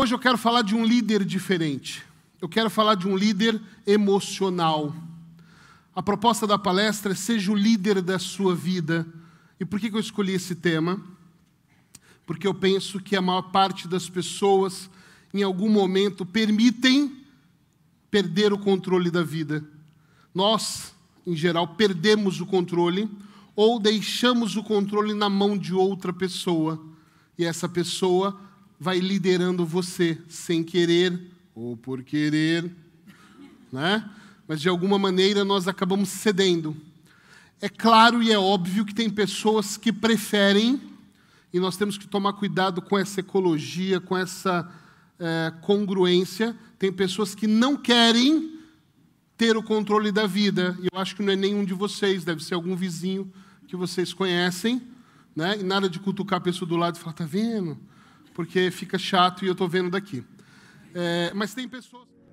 Hoje eu quero falar de um líder diferente. Eu quero falar de um líder emocional. A proposta da palestra é seja o líder da sua vida. E por que eu escolhi esse tema? Porque eu penso que a maior parte das pessoas, em algum momento, permitem perder o controle da vida. Nós, em geral, perdemos o controle ou deixamos o controle na mão de outra pessoa. E essa pessoa vai liderando você sem querer ou por querer, né? Mas de alguma maneira nós acabamos cedendo. É claro e é óbvio que tem pessoas que preferem, e nós temos que tomar cuidado com essa ecologia, com essa é, congruência. Tem pessoas que não querem ter o controle da vida. E eu acho que não é nenhum de vocês, deve ser algum vizinho que vocês conhecem, né? E nada de cutucar a pessoa do lado e falar: tá vendo? porque fica chato e eu estou vendo daqui. É, mas tem pessoas.